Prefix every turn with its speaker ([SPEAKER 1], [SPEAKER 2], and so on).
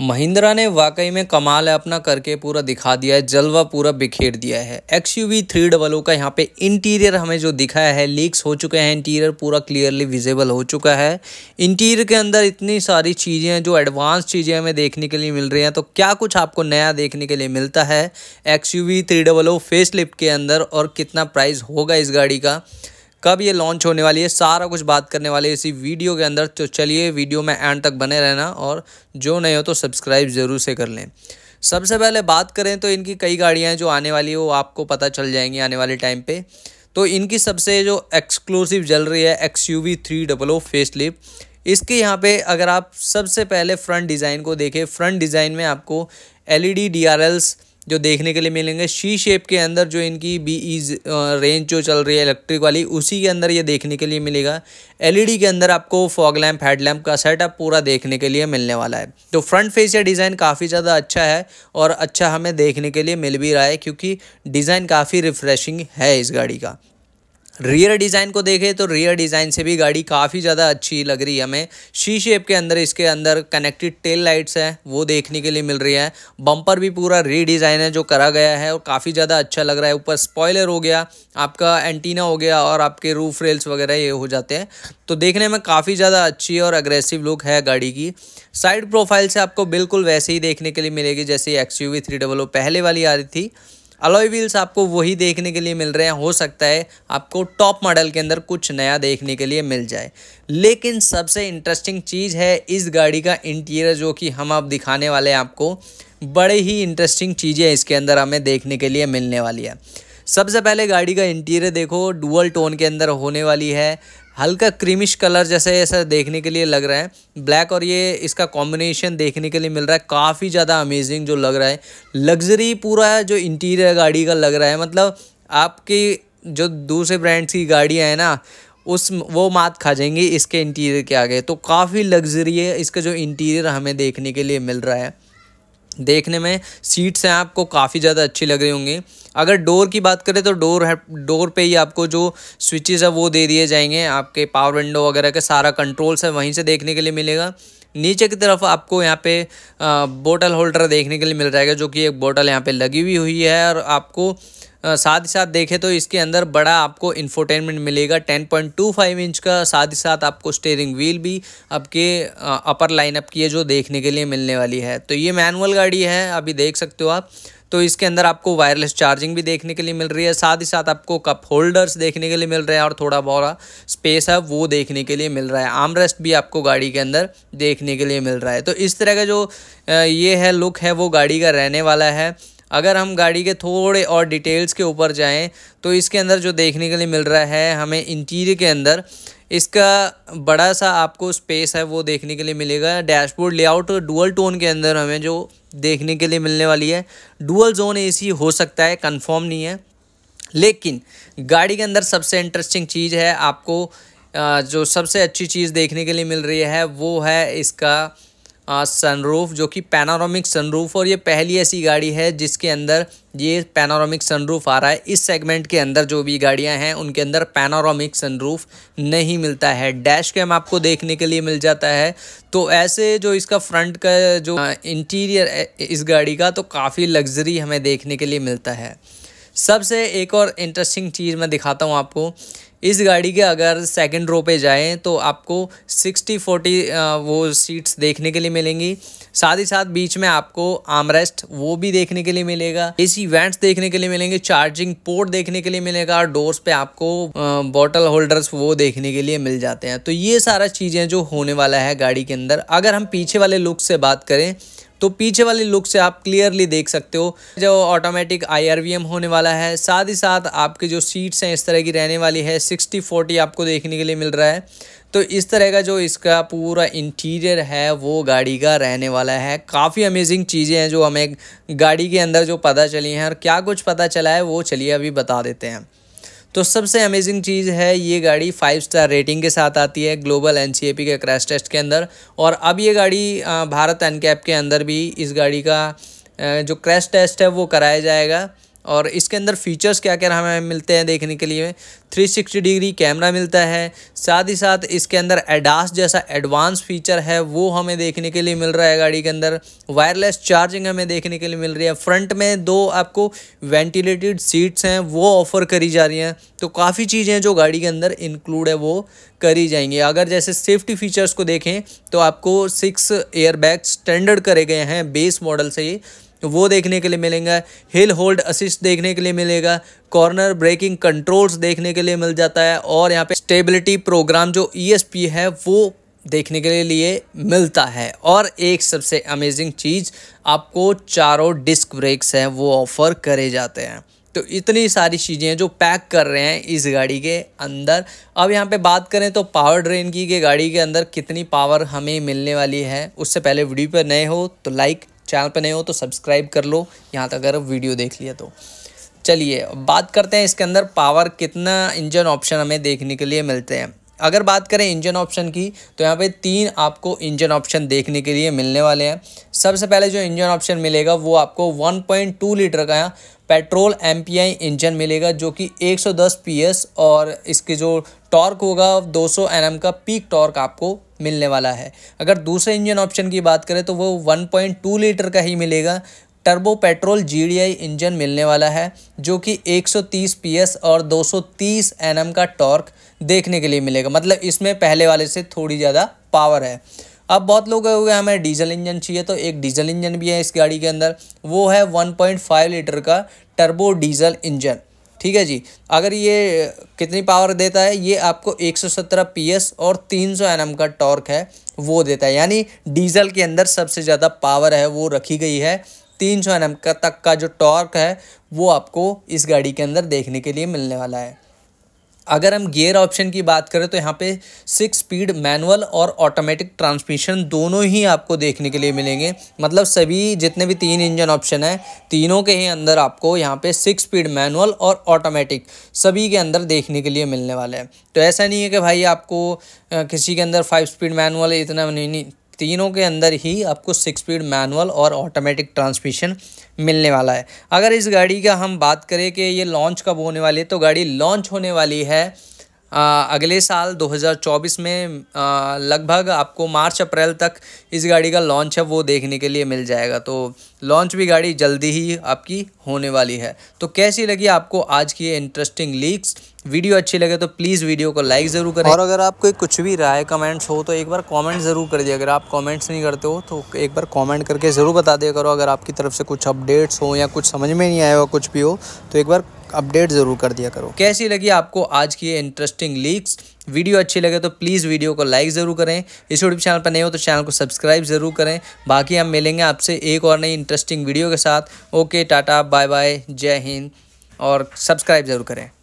[SPEAKER 1] महिंद्रा ने वाकई में कमाल है अपना करके पूरा दिखा दिया है जलवा पूरा बिखेर दिया है X U V three double O का यहाँ पे इंटीरियर हमें जो दिखाया है लीक्स हो चुके हैं इंटीरियर पूरा क्लियरली विजिबल हो चुका है इंटीरियर के अंदर इतनी सारी चीज़ें हैं जो एडवांस चीज़ें हमें देखने के लिए मिल रही हैं तो क्या कुछ आपको नया देखने के लिए मिलता है X U V three double O face lift के अंदर और कितना प्राइस होगा इस गाड़ी का कब ये लॉन्च होने वाली है सारा कुछ बात करने वाले इसी वीडियो के अंदर तो चलिए वीडियो में एंड तक बने रहना और जो नहीं हो तो सब्सक्राइब ज़रूर से कर लें सबसे पहले बात करें तो इनकी कई गाड़ियाँ जो आने वाली है वो आपको पता चल जाएंगी आने वाले टाइम पर तो इनकी सबसे जो एक्सक्लूसिव जल रही है X U V three double O face lift इसके यहाँ पे अगर आप सबसे पहले फ्रंट डिज़ाइन को देखें फ्रंट डिज़ाइन में आपको L E D D R Ls जो देखने के लिए मिलेंगे शी शेप के अंदर जो इनकी बी ई रेंज जो चल रही है इलेक्ट्रिक वाली उसी के अंदर ये देखने के लिए मिलेगा एलईडी e के अंदर आपको फॉग लैम्प हेड लैम्प का सेटअप पूरा देखने के लिए मिलने वाला है तो फ्रंट फेस या डिज़ाइन काफ़ी ज़्यादा अच्छा है और अच्छा हमें देखने के लिए मिल भी रहा है क्योंकि डिज़ाइन काफ़ी रिफ्रेशिंग है इस गाड़ी का रियर डिज़ाइन को देखें तो रियर डिज़ाइन से भी गाड़ी काफ़ी ज़्यादा अच्छी लग रही है हमें शी शेप के अंदर इसके अंदर कनेक्टेड टेल लाइट्स है वो देखने के लिए मिल रही है बम्पर भी पूरा रीडिज़ाइन है जो करा गया है और काफ़ी ज़्यादा अच्छा लग रहा है ऊपर स्पॉयलर हो गया आपका एंटीना हो गया और आपके रूफ रेल्स वगैरह ये हो जाते हैं तो देखने में काफ़ी ज़्यादा अच्छी और अग्रेसिव लुक है गाड़ी की साइड प्रोफाइल से आपको बिल्कुल वैसे ही देखने के लिए मिलेगी जैसे एक्स यू पहले वाली आ रही थी अलॉय व्हील्स आपको वही देखने के लिए मिल रहे हैं हो सकता है आपको टॉप मॉडल के अंदर कुछ नया देखने के लिए मिल जाए लेकिन सबसे इंटरेस्टिंग चीज़ है इस गाड़ी का इंटीरियर जो कि हम आप दिखाने वाले हैं आपको बड़े ही इंटरेस्टिंग चीज़ें इसके अंदर हमें देखने के लिए मिलने वाली है सबसे पहले गाड़ी का इंटीरियर देखो डुअल टोन के अंदर होने वाली है हल्का क्रीमिश कलर जैसे ऐसा देखने के लिए लग रहा है ब्लैक और ये इसका कॉम्बिनेशन देखने के लिए मिल रहा है काफ़ी ज़्यादा अमेजिंग जो लग रहा है लग्जरी पूरा जो इंटीरियर गाड़ी का लग रहा है मतलब आपकी जो दूसरे ब्रांड्स की गाड़ियाँ हैं ना उस वो मात खा जाएंगी इसके इंटीरियर के आगे तो काफ़ी लग्जरी है इसका जो इंटीरियर हमें देखने के लिए मिल रहा है देखने में सीट्स हैं आपको काफ़ी ज़्यादा अच्छी लग रही होंगी अगर डोर की बात करें तो डोर है डोर पे ही आपको जो स्विचेस है वो दे दिए जाएंगे आपके पावर विंडो वगैरह के सारा कंट्रोल्स है वहीं से देखने के लिए मिलेगा नीचे की तरफ आपको यहाँ पे बोटल होल्डर देखने के लिए मिल जाएगा जो कि एक बोटल यहाँ पे लगी हुई हुई है और आपको साथ ही साथ देखें तो इसके अंदर बड़ा आपको इंफोटेनमेंट मिलेगा 10.25 इंच का साथ ही साथ आपको स्टेयरिंग व्हील भी आपके अपर लाइनअप की है जो देखने के लिए मिलने वाली है तो ये मैनुअल गाड़ी है अभी देख सकते हो आप तो इसके अंदर आपको वायरलेस चार्जिंग भी देखने के लिए मिल रही है साथ ही साथ आपको कप होल्डर्स देखने के लिए मिल रहे हैं और थोड़ा बहुत स्पेस है वो देखने के लिए मिल रहा है आर्म रेस्ट भी आपको गाड़ी के अंदर देखने के लिए मिल रहा है तो इस तरह का जो ये है लुक है वो गाड़ी का रहने वाला है अगर हम गाड़ी के थोड़े और डिटेल्स के ऊपर जाएँ तो इसके अंदर जो देखने के लिए मिल रहा है हमें इंटीरियर के अंदर इसका बड़ा सा आपको स्पेस है वो देखने के लिए मिलेगा डैशबोर्ड लेआउट डुअल टोन के अंदर हमें जो देखने के लिए मिलने वाली है डुअल जोन एसी हो सकता है कंफर्म नहीं है लेकिन गाड़ी के अंदर सबसे इंटरेस्टिंग चीज़ है आपको जो सबसे अच्छी चीज़ देखने के लिए मिल रही है वो है इसका सनरूफ जो कि पैनारोमिक सनरूफ और ये पहली ऐसी गाड़ी है जिसके अंदर ये पैनारोमिक सनरूफ आ रहा है इस सेगमेंट के अंदर जो भी गाड़ियां हैं उनके अंदर पैनारोमिक सनरूफ नहीं मिलता है डैश कैम आपको देखने के लिए मिल जाता है तो ऐसे जो इसका फ्रंट का जो इंटीरियर इस गाड़ी का तो काफ़ी लग्जरी हमें देखने के लिए मिलता है सबसे एक और इंटरेस्टिंग चीज़ मैं दिखाता हूँ आपको इस गाड़ी के अगर सेकंड रो पे जाएं तो आपको सिक्सटी फोर्टी वो सीट्स देखने के लिए मिलेंगी साथ ही साथ बीच में आपको आमरेस्ट वो भी देखने के लिए मिलेगा सी वेंट्स देखने के लिए मिलेंगे चार्जिंग पोर्ट देखने के लिए मिलेगा और डोर्स पे आपको बॉटल होल्डर्स वो देखने के लिए मिल जाते हैं तो ये सारा चीज़ें जो होने वाला है गाड़ी के अंदर अगर हम पीछे वाले लुक से बात करें तो पीछे वाले लुक से आप क्लियरली देख सकते हो जो ऑटोमेटिक आई होने वाला है साथ ही साथ आपके जो सीट्स हैं इस तरह की रहने वाली है सिक्सटी फोर्टी आपको देखने के लिए मिल रहा है तो इस तरह का जो इसका पूरा इंटीरियर है वो गाड़ी का रहने वाला है काफ़ी अमेजिंग चीज़ें हैं जो हमें गाड़ी के अंदर जो पता चली हैं और क्या कुछ पता चला है वो चलिए अभी बता देते हैं तो सबसे अमेजिंग चीज़ है ये गाड़ी फाइव स्टार रेटिंग के साथ आती है ग्लोबल एन के क्रैश टेस्ट के अंदर और अब ये गाड़ी भारत एन के अंदर भी इस गाड़ी का जो क्रैश टेस्ट है वो कराया जाएगा और इसके अंदर फीचर्स क्या क्या हमें मिलते हैं देखने के लिए 360 डिग्री कैमरा मिलता है साथ ही साथ इसके अंदर एडास जैसा एडवांस फीचर है वो हमें देखने के लिए मिल रहा है गाड़ी के अंदर वायरलेस चार्जिंग हमें देखने के लिए मिल रही है फ्रंट में दो आपको वेंटिलेटेड सीट्स हैं वो ऑफ़र करी जा रही हैं तो काफ़ी चीज़ें जो गाड़ी के अंदर इंक्लूड है वो करी जाएंगी अगर जैसे सेफ्टी फीचर्स को देखें तो आपको सिक्स एयरबैग स्टैंडर्ड करे गए हैं बेस मॉडल से ही तो वो देखने के लिए मिलेंगे हिल होल्ड असिस्ट देखने के लिए मिलेगा कॉर्नर ब्रेकिंग कंट्रोल्स देखने के लिए मिल जाता है और यहाँ पे स्टेबिलिटी प्रोग्राम जो ई e है वो देखने के लिए मिलता है और एक सबसे अमेजिंग चीज़ आपको चारों डिस्क ब्रेक्स हैं वो ऑफ़र करे जाते हैं तो इतनी सारी चीज़ें हैं जो पैक कर रहे हैं इस गाड़ी के अंदर अब यहाँ पे बात करें तो पावर ड्रेन की कि गाड़ी के अंदर कितनी पावर हमें मिलने वाली है उससे पहले वीडियो पर नए हो तो लाइक चैनल पर नए हो तो सब्सक्राइब कर लो यहाँ तक अगर वीडियो देख लिया तो चलिए बात करते हैं इसके अंदर पावर कितना इंजन ऑप्शन हमें देखने के लिए मिलते हैं अगर बात करें इंजन ऑप्शन की तो यहाँ पे तीन आपको इंजन ऑप्शन देखने के लिए मिलने वाले हैं सबसे पहले जो इंजन ऑप्शन मिलेगा वो आपको 1.2 लीटर का यहाँ पेट्रोल एम इंजन मिलेगा जो कि 110 पीएस और इसके जो टॉर्क होगा 200 एनएम का पीक टॉर्क आपको मिलने वाला है अगर दूसरे इंजन ऑप्शन की बात करें तो वो 1.2 लीटर का ही मिलेगा टर्बो पेट्रोल जीडीआई इंजन मिलने वाला है जो कि 130 पीएस और 230 सौ का टॉर्क देखने के लिए मिलेगा मतलब इसमें पहले वाले से थोड़ी ज़्यादा पावर है अब बहुत लोग हो गए हमें डीजल इंजन चाहिए तो एक डीजल इंजन भी है इस गाड़ी के अंदर वो है 1.5 लीटर का टर्बो डीजल इंजन ठीक है जी अगर ये कितनी पावर देता है ये आपको 117 पीएस और 300 एम का टॉर्क है वो देता है यानी डीजल के अंदर सबसे ज़्यादा पावर है वो रखी गई है तीन सौ एन का तक का जो टॉर्क है वो आपको इस गाड़ी के अंदर देखने के लिए मिलने वाला है अगर हम गियर ऑप्शन की बात करें तो यहाँ पे सिक्स स्पीड मैनुअल और ऑटोमेटिक ट्रांसमिशन दोनों ही आपको देखने के लिए मिलेंगे मतलब सभी जितने भी तीन इंजन ऑप्शन हैं तीनों के ही अंदर आपको यहाँ पे सिक्स स्पीड मैनुअल और ऑटोमेटिक सभी के अंदर देखने के लिए मिलने वाले हैं तो ऐसा नहीं है कि भाई आपको किसी के अंदर फाइव स्पीड मैनुअल इतना नहीं, नहीं तीनों के अंदर ही आपको सिक्स स्पीड मैनुअल और ऑटोमेटिक ट्रांसमिशन मिलने वाला है अगर इस गाड़ी का हम बात करें कि ये लॉन्च कब होने वाली है तो गाड़ी लॉन्च होने वाली है अगले साल 2024 में लगभग आपको मार्च अप्रैल तक इस गाड़ी का लॉन्च है वो देखने के लिए मिल जाएगा तो लॉन्च भी गाड़ी जल्दी ही आपकी होने वाली है तो कैसी लगी आपको आज की ये इंटरेस्टिंग लीक्स वीडियो अच्छी लगे तो प्लीज़ वीडियो को लाइक ज़रूर करें और अगर आपको कुछ भी राय कमेंट्स हो तो एक बार कमेंट ज़रूर कर दिए अगर आप कमेंट्स नहीं करते हो तो एक बार कमेंट करके ज़रूर बता दिया करो अगर आपकी तरफ से कुछ अपडेट्स हो या कुछ समझ में नहीं आया हो कुछ भी हो तो एक बार अपडेट ज़रूर कर दिया करो कैसी लगी आपको आज की इंटरेस्टिंग लीक्स वीडियो अच्छी लगे तो प्लीज़ वीडियो को लाइक ज़रूर करें इस यूट्यूब चैनल पर नए हो तो चैनल को सब्सक्राइब ज़रूर करें बाकी हम मिलेंगे आपसे एक और नई इंटरेस्टिंग वीडियो के साथ ओके टाटा बाय बाय जय हिंद और सब्सक्राइब ज़रूर करें